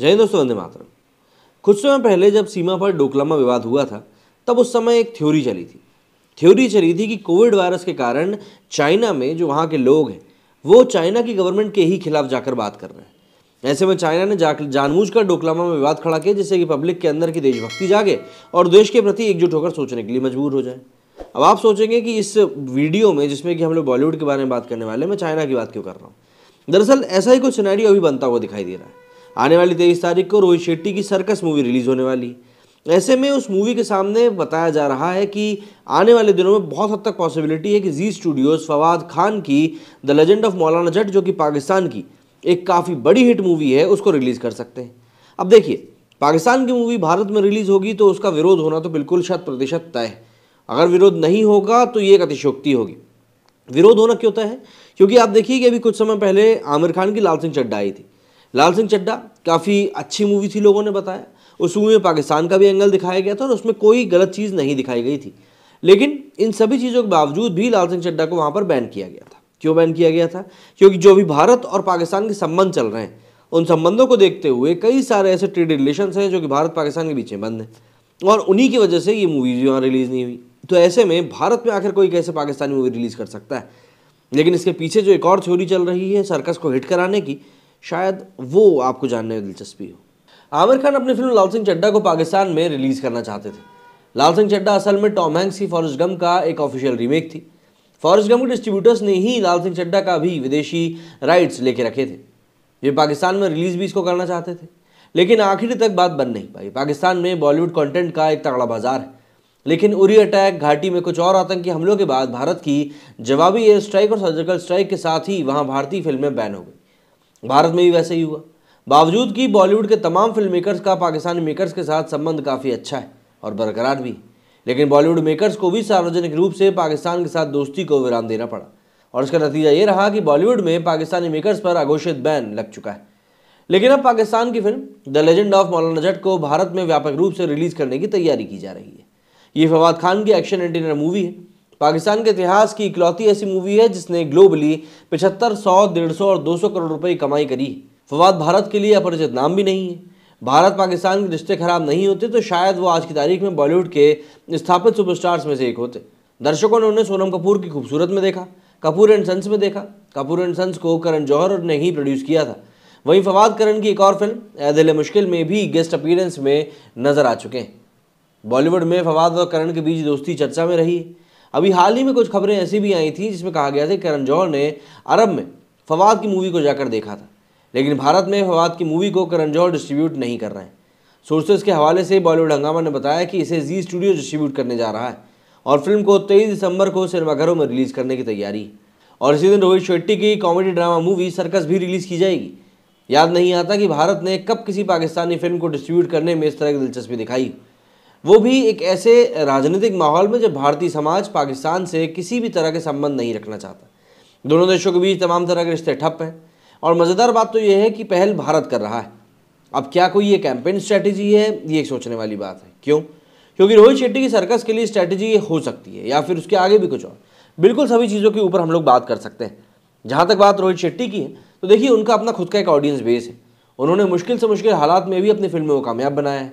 जय दोस्तों वंदे मातरम कुछ समय पहले जब सीमा पर डोकलामा विवाद हुआ था तब उस समय एक थ्योरी चली थी थ्योरी चली थी कि कोविड वायरस के कारण चाइना में जो वहाँ के लोग हैं वो चाइना की गवर्नमेंट के ही खिलाफ जाकर बात कर रहे हैं ऐसे में चाइना ने जा कर डोकलामा में विवाद खड़ा किया जिससे कि पब्लिक के अंदर की देशभक्ति जागे और देश के प्रति एकजुट होकर सोचने के लिए मजबूर हो जाए अब आप सोचेंगे कि इस वीडियो में जिसमें कि हम लोग बॉलीवुड के बारे में बात करने वाले मैं चाइना की बात क्यों कर रहा हूँ दरअसल ऐसा ही कुछ सिनेरियो अभी बनता हुआ दिखाई दे रहा है आने वाली तेईस तारीख को रोहित शेट्टी की सर्कस मूवी रिलीज़ होने वाली ऐसे में उस मूवी के सामने बताया जा रहा है कि आने वाले दिनों में बहुत हद तक पॉसिबिलिटी है कि जी स्टूडियोज़ फवाद खान की द लेजेंड ऑफ मौलाना जट जो कि पाकिस्तान की एक काफ़ी बड़ी हिट मूवी है उसको रिलीज़ कर सकते हैं अब देखिए पाकिस्तान की मूवी भारत में रिलीज़ होगी तो उसका विरोध होना तो बिल्कुल शत प्रतिशत तय है अगर विरोध नहीं होगा तो ये एक अतिशोक्ति होगी विरोध होना क्यों तय है क्योंकि आप देखिए कि अभी कुछ समय पहले आमिर खान की लाल सिंह चड्डा आई थी लाल सिंह चड्डा काफ़ी अच्छी मूवी थी लोगों ने बताया उस मूवी में पाकिस्तान का भी एंगल दिखाया गया था और उसमें कोई गलत चीज़ नहीं दिखाई गई थी लेकिन इन सभी चीज़ों के बावजूद भी लाल सिंह चड्डा को वहाँ पर बैन किया गया था क्यों बैन किया गया था क्योंकि जो भी भारत और पाकिस्तान के संबंध चल रहे हैं उन संबंधों को देखते हुए कई सारे ऐसे ट्रेड रिलेशन हैं जो कि भारत पाकिस्तान के बीच में बंद हैं और उन्हीं की वजह से ये मूवीज़ वहाँ रिलीज़ नहीं हुई तो ऐसे में भारत में आखिर कोई कैसे पाकिस्तानी मूवी रिलीज़ कर सकता है लेकिन इसके पीछे जो एक और थ्योरी चल रही है सर्कस को हिट कराने की शायद वो आपको जानने में दिलचस्पी हो आमिर खान अपनी फिल्म लाल सिंह चड्डा को पाकिस्तान में रिलीज़ करना चाहते थे लाल सिंह चड्डा असल में टॉम हैंक्स की फॉरेस्ट गम का एक ऑफिशियल रीमेक थी फॉरेस्ट गम के डिस्ट्रीब्यूटर्स ने ही लाल सिंह चड्डा का भी विदेशी राइट्स लेके रखे थे वे पाकिस्तान में रिलीज़ भी इसको करना चाहते थे लेकिन आखिर तक बात बन नहीं पाई पाकिस्तान में बॉलीवुड कॉन्टेंट का एक तगड़ा बाजार है लेकिन उरी अटैक घाटी में कुछ और आतंकी हमलों के बाद भारत की जवाबी एयर स्ट्राइक और सर्जिकल स्ट्राइक के साथ ही वहाँ भारतीय फिल्में बैन हो गई भारत में भी वैसे ही हुआ बावजूद कि बॉलीवुड के तमाम फिल्म मेकर्स का पाकिस्तानी मेकर्स के साथ संबंध काफ़ी अच्छा है और बरकरार भी लेकिन बॉलीवुड मेकर्स को भी सार्वजनिक रूप से पाकिस्तान के साथ दोस्ती को विराम देना पड़ा और इसका नतीजा ये रहा कि बॉलीवुड में पाकिस्तानी मेकर्स पर अघोषित बैन लग चुका है लेकिन अब पाकिस्तान की फिल्म द लेजेंड ऑफ मौलाना जट को भारत में व्यापक रूप से रिलीज करने की तैयारी की जा रही है ये फवाद खान की एक्शन एंटीनर मूवी है पाकिस्तान के इतिहास की इकलौती ऐसी मूवी है जिसने ग्लोबली पिछहत्तर सौ डेढ़ सौ और दो सौ करोड़ रुपए की कमाई करी फवाद भारत के लिए अपरिचित नाम भी नहीं है भारत पाकिस्तान के रिश्ते खराब नहीं होते तो शायद वो आज की तारीख में बॉलीवुड के स्थापित सुपरस्टार्स में से एक होते दर्शकों ने उन्हें सोनम कपूर की खूबसूरत में देखा कपूर एंड सन्स में देखा कपूर एंड सन्स को करण जौहर ने ही प्रोड्यूस किया था वहीं फवाद करण की एक और फिल्म दिल मुश्किल में भी गेस्ट अपीयरेंस में नजर आ चुके हैं बॉलीवुड में फवाद और करण के बीच दोस्ती चर्चा में रही अभी हाल ही में कुछ खबरें ऐसी भी आई थी जिसमें कहा गया था करण जौहर ने अरब में फवाद की मूवी को जाकर देखा था लेकिन भारत में फवाद की मूवी को करण जौहर डिस्ट्रीब्यूट नहीं कर रहे हैं सोर्सेज के हवाले से बॉलीवुड हंगामा ने बताया कि इसे जी स्टूडियो डिस्ट्रीब्यूट करने जा रहा है और फिल्म को तेईस दिसंबर को सिनेमाघरों में रिलीज़ करने की तैयारी और इसी दिन रोहित शेट्टी की कॉमेडी ड्रामा मूवी सर्कस भी रिलीज़ की जाएगी याद नहीं आता कि भारत ने कब किसी पाकिस्तानी फिल्म को डिस्ट्रीब्यूट करने में इस तरह की दिलचस्पी दिखाई वो भी एक ऐसे राजनीतिक माहौल में जब भारतीय समाज पाकिस्तान से किसी भी तरह के संबंध नहीं रखना चाहता दोनों देशों के बीच तमाम तरह के रिश्ते ठप हैं और मज़ेदार बात तो यह है कि पहल भारत कर रहा है अब क्या कोई ये कैंपेन स्ट्रैटेजी है ये एक सोचने वाली बात है क्यों क्योंकि रोहित शेट्टी की सर्कस के लिए स्ट्रैटेजी हो सकती है या फिर उसके आगे भी कुछ और बिल्कुल सभी चीज़ों के ऊपर हम लोग बात कर सकते हैं जहाँ तक बात रोहित शेट्टी की है तो देखिए उनका अपना खुद का एक ऑडियंस बेस है उन्होंने मुश्किल से मुश्किल हालात में भी अपनी फिल्मों को कामयाब बनाया है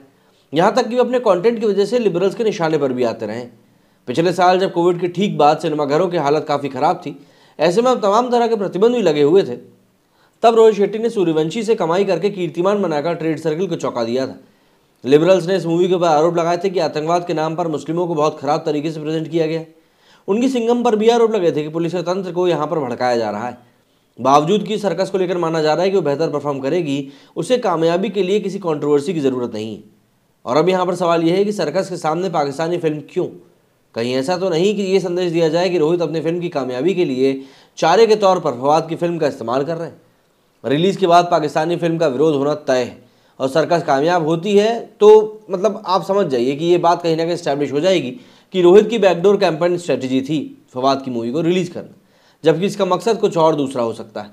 यहाँ तक कि वे अपने कंटेंट की वजह से लिबरल्स के निशाने पर भी आते रहे पिछले साल जब कोविड के ठीक बाद सिनेमाघरों की हालत काफ़ी ख़राब थी ऐसे में अब तमाम तरह के प्रतिबंध भी लगे हुए थे तब रोहित शेट्टी ने सूर्यवंशी से कमाई करके कीर्तिमान बनाकर ट्रेड सर्किल को चौंका दिया था लिबरल्स ने इस मूवी के ऊपर आरोप लगाए थे कि आतंकवाद के नाम पर मुस्लिमों को बहुत ख़राब तरीके से प्रेजेंट किया गया उनकी सिंगम पर भी आरोप लगे थे कि पुलिस तंत्र को यहाँ पर भड़काया जा रहा है बावजूद कि सर्कस को लेकर माना जा रहा है कि वो बेहतर परफॉर्म करेगी उसे कामयाबी के लिए किसी कंट्रोवर्सी की ज़रूरत नहीं है और अब यहाँ पर सवाल यह है कि सर्कस के सामने पाकिस्तानी फिल्म क्यों कहीं ऐसा तो नहीं कि ये संदेश दिया जाए कि रोहित अपनी फिल्म की कामयाबी के लिए चारे के तौर पर फवाद की फिल्म का इस्तेमाल कर रहे हैं रिलीज़ के बाद पाकिस्तानी फिल्म का विरोध होना तय है और सर्कस कामयाब होती है तो मतलब आप समझ जाइए कि ये बात कहीं ना कहीं स्टैब्लिश हो जाएगी कि रोहित की बैकडोर कैंपेन स्ट्रेटजी थी फवाद की मूवी को रिलीज़ करना जबकि इसका मकसद कुछ और दूसरा हो सकता है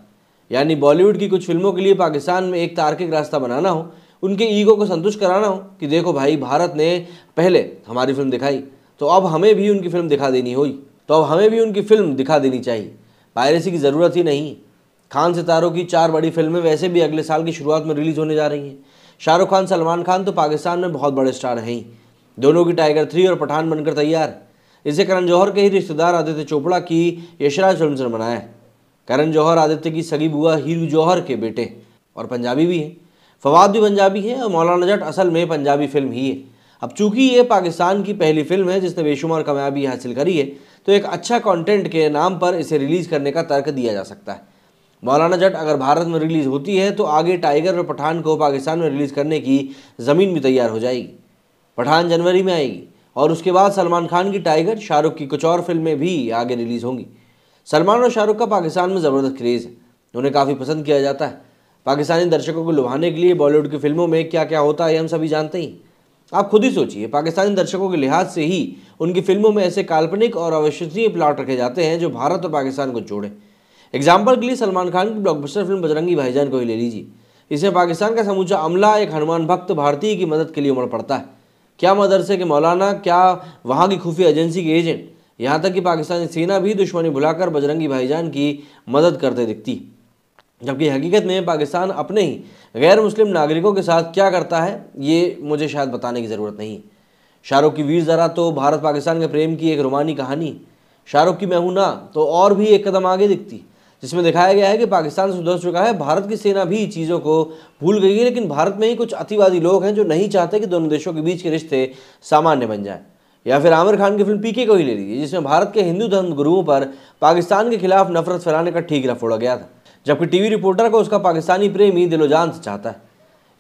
यानी बॉलीवुड की कुछ फिल्मों के लिए पाकिस्तान में एक तार्किक रास्ता बनाना हो उनके ईगो को संतुष्ट कराना हो कि देखो भाई भारत ने पहले हमारी फिल्म दिखाई तो अब हमें भी उनकी फिल्म दिखा देनी हुई तो अब हमें भी उनकी फिल्म दिखा देनी चाहिए पायरेसी की ज़रूरत ही नहीं खान सितारों की चार बड़ी फिल्में वैसे भी अगले साल की शुरुआत में रिलीज़ होने जा रही हैं शाहरुख खान सलमान खान तो पाकिस्तान में बहुत बड़े स्टार हैं दोनों की टाइगर थ्री और पठान बनकर तैयार इसे करण जौहर के ही रिश्तेदार आदित्य चोपड़ा की यशराज फिल्म से बनाया है करण जौहर आदित्य की सगी बुआ हीरू जौहर के बेटे और पंजाबी भी हैं फवाद भी पंजाबी है और मौलाना जट असल में पंजाबी फिल्म ही है अब चूंकि ये पाकिस्तान की पहली फिल्म है जिसने बेशुमार कामयाबी हासिल करी है तो एक अच्छा कंटेंट के नाम पर इसे रिलीज़ करने का तर्क दिया जा सकता है मौलाना जट अगर भारत में रिलीज़ होती है तो आगे टाइगर और पठान को पाकिस्तान में रिलीज़ करने की ज़मीन भी तैयार हो जाएगी पठान जनवरी में आएगी और उसके बाद सलमान खान की टाइगर शाहरुख की कुछ और फिल्में भी आगे रिलीज़ होंगी सलमान और शाहरुख का पाकिस्तान में ज़बरदस्त क्रेज़ है उन्हें काफ़ी पसंद किया जाता है पाकिस्तानी दर्शकों को लुभाने के लिए बॉलीवुड की फिल्मों में क्या क्या होता है हम सभी जानते ही आप खुद ही सोचिए पाकिस्तानी दर्शकों के लिहाज से ही उनकी फिल्मों में ऐसे काल्पनिक और अविश्वसनीय प्लॉट रखे जाते हैं जो भारत और पाकिस्तान को जोड़े एग्जाम्पल के लिए सलमान खान की ब्लॉकबस्टर फिल्म बजरंगी भाईजान को ही ले लीजिए इसमें पाकिस्तान का समूचा अमला एक हनुमान भक्त भारतीय की मदद के लिए उमड़ पड़ता है क्या मदरसे के मौलाना क्या वहाँ की खुफिया एजेंसी के एजेंट यहाँ तक कि पाकिस्तानी सेना भी दुश्मनी भुलाकर बजरंगी भाईजान की मदद करते दिखती जबकि हकीकत में पाकिस्तान अपने ही गैर मुस्लिम नागरिकों के साथ क्या करता है ये मुझे शायद बताने की ज़रूरत नहीं शाहरुख की वीर ज़रा तो भारत पाकिस्तान के प्रेम की एक रोमानी कहानी शाहरुख की मैं हूँ ना तो और भी एक कदम आगे दिखती जिसमें दिखाया गया है कि पाकिस्तान सुधर चुका है भारत की सेना भी चीज़ों को भूल गई है लेकिन भारत में ही कुछ अतिवादी लोग हैं जो नहीं चाहते कि दोनों देशों के बीच के रिश्ते सामान्य बन जाए या फिर आमिर खान की फिल्म पीके को ही ले लीजिए जिसमें भारत के हिंदू धर्म गुरुओं पर पाकिस्तान के खिलाफ नफरत फैलाने का ठीक रफ उड़ा गया था जबकि टीवी रिपोर्टर को उसका पाकिस्तानी प्रेमी दिलोजान से चाहता है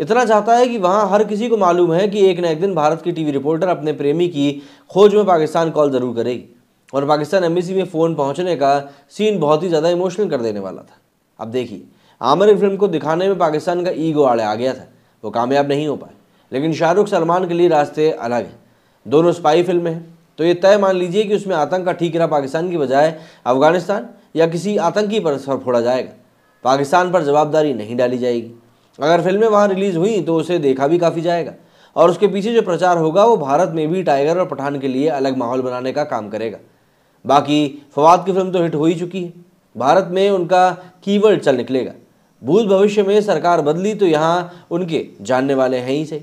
इतना चाहता है कि वहाँ हर किसी को मालूम है कि एक न एक दिन भारत की टीवी रिपोर्टर अपने प्रेमी की खोज में पाकिस्तान कॉल ज़रूर करेगी और पाकिस्तान एम्बेसी में फ़ोन पहुँचने का सीन बहुत ही ज़्यादा इमोशनल कर देने वाला था अब देखिए आमिर फिल्म को दिखाने में पाकिस्तान का ईगो आड़े आ गया था वो कामयाब नहीं हो पाए लेकिन शाहरुख सलमान के लिए रास्ते अलग हैं दोनों स्पाई फिल्में हैं तो ये तय मान लीजिए कि उसमें आतंक का ठीक रहा पाकिस्तान की बजाय अफगानिस्तान या किसी आतंकी पर फोड़ा जाएगा पाकिस्तान पर जवाबदारी नहीं डाली जाएगी अगर फिल्में वहाँ रिलीज़ हुई तो उसे देखा भी काफ़ी जाएगा और उसके पीछे जो प्रचार होगा वो भारत में भी टाइगर और पठान के लिए अलग माहौल बनाने का काम करेगा बाकी फवाद की फिल्म तो हिट हो ही चुकी है भारत में उनका कीवर्ड चल निकलेगा भूत भविष्य में सरकार बदली तो यहाँ उनके जानने वाले हैं ही सही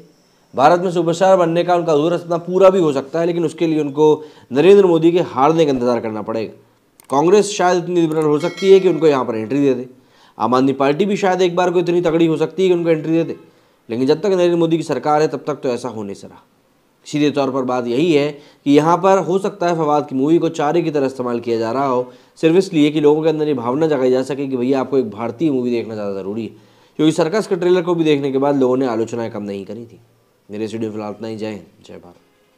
भारत में सुपरस्टार बनने का उनका अधूरा सपना पूरा भी हो सकता है लेकिन उसके लिए उनको नरेंद्र मोदी के हारने का इंतजार करना पड़ेगा कांग्रेस शायद इतनी लिबरल हो सकती है कि उनको यहाँ पर एंट्री दे दे आम आदमी पार्टी भी शायद एक बार को इतनी तगड़ी हो सकती है कि उनको एंट्री दे दे लेकिन जब तक नरेंद्र मोदी की सरकार है तब तक तो ऐसा हो नहीं सरा सीधे तौर पर बात यही है कि यहाँ पर हो सकता है फवाद की मूवी को चारे की तरह इस्तेमाल किया जा रहा हो सिर्फ इसलिए कि लोगों के अंदर ये भावना जगाई जा सके कि भैया आपको एक भारतीय मूवी देखना ज़्यादा ज़रूरी है क्योंकि सर्कस के ट्रेलर को भी देखने के बाद लोगों ने आलोचनाएँ कम नहीं करी थी मेरे स्टूडियो फिलहाल इतना ही जय हिंद जय भारत